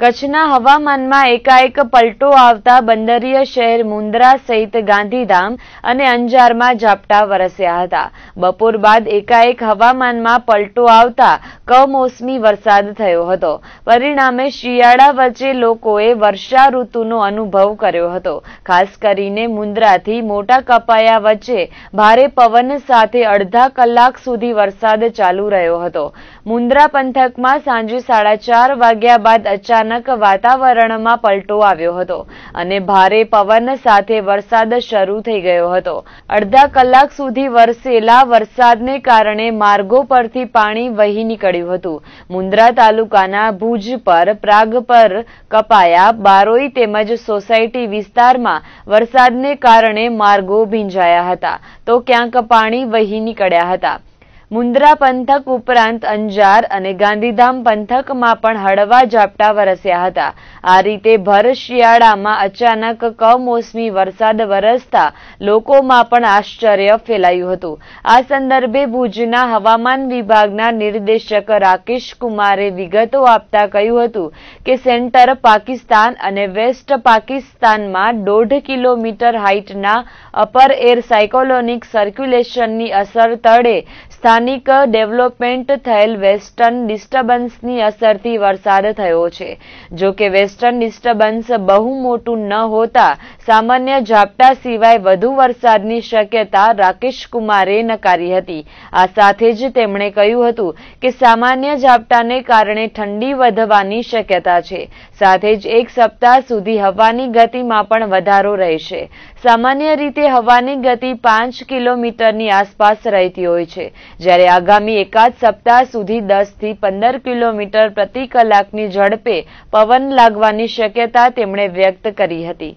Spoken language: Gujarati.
કચ્છના હવામાનમાં એકાએક પલટો આવતા બંદરીય શહેર મુંદ્રા સહિત ગાંધીધામ અને અંજારમાં ઝાપટા વરસ્યા હતા બપોર બાદ એકાએક હવામાનમાં પલટો આવતા કમોસમી વરસાદ થયો હતો પરિણામે શિયાળા વચ્ચે લોકોએ વર્ષા ઋતુનો અનુભવ કર્યો હતો ખાસ કરીને મુંદ્રાથી મોટા કપાયા વચ્ચે ભારે પવન સાથે અડધા કલાક સુધી વરસાદ ચાલુ રહ્યો હતો મુન્દ્રા પંથકમાં સાંજે સાડા ચાર વાગ્યા બાદ અચાનક વાતાવરણમાં પલટો આવ્યો હતો અને ભારે પવન સાથે વરસાદ શરૂ થઈ ગયો હતો અડધા કલાક સુધી વરસેલા વરસાદને કારણે માર્ગો પરથી પાણી વહી નીકળ્યું હતું મુન્દ્રા તાલુકાના ભુજ પર પ્રાગ પર કપાયા બારોઈ તેમજ સોસાયટી વિસ્તારમાં વરસાદને કારણે માર્ગો ભીંજાયા હતા તો ક્યાંક પાણી વહી નીકળ્યા હતા મુન્દ્રા પંથક ઉપરાંત અંજાર અને ગાંધીધામ પંથકમાં પણ હળવા ઝાપટા વરસ્યા હતા આ રીતે ભર શિયાળામાં અચાનક કમોસમી વરસાદ વરસતા લોકોમાં પણ આશ્ચર્ય ફેલાયું હતું આ સંદર્ભે ભુજના હવામાન વિભાગના નિર્દેશક રાકેશ કુમારે વિગતો આપતા કહ્યું હતું કે સેન્ટર પાકિસ્તાન અને વેસ્ટ પાકિસ્તાનમાં દોઢ કિલોમીટર હાઇટના અપર એર સાયકોલોનિક સર્ક્યુલેશનની અસર તળે સ્થાન સ્થાનિક ડેવલપમેન્ટ થયેલ વેસ્ટર્ન ડિસ્ટર્બન્સની અસરથી વરસાદ થયો છે જો કે વેસ્ટર્ન ડિસ્ટર્બન્સ બહુ મોટું ન હોતા સામાન્ય ઝાપટા સિવાય વધુ વરસાદની શક્યતા રાકેશ કુમારે નકારી હતી આ સાથે જ તેમણે કહ્યું હતું કે સામાન્ય ઝાપટાને કારણે ઠંડી વધવાની શક્યતા છે સાથે જ એક સપ્તાહ સુધી હવાની ગતિમાં પણ વધારો રહેશે સામાન્ય રીતે હવાની ગતિ પાંચ કિલોમીટરની આસપાસ રહેતી હોય છે જ્યારે આગામી એકાદ સપ્તાહ સુધી દસથી પંદર કિલોમીટર પ્રતિ કલાકની ઝડપે પવન લાગવાની શક્યતા તેમણે વ્યક્ત કરી હતી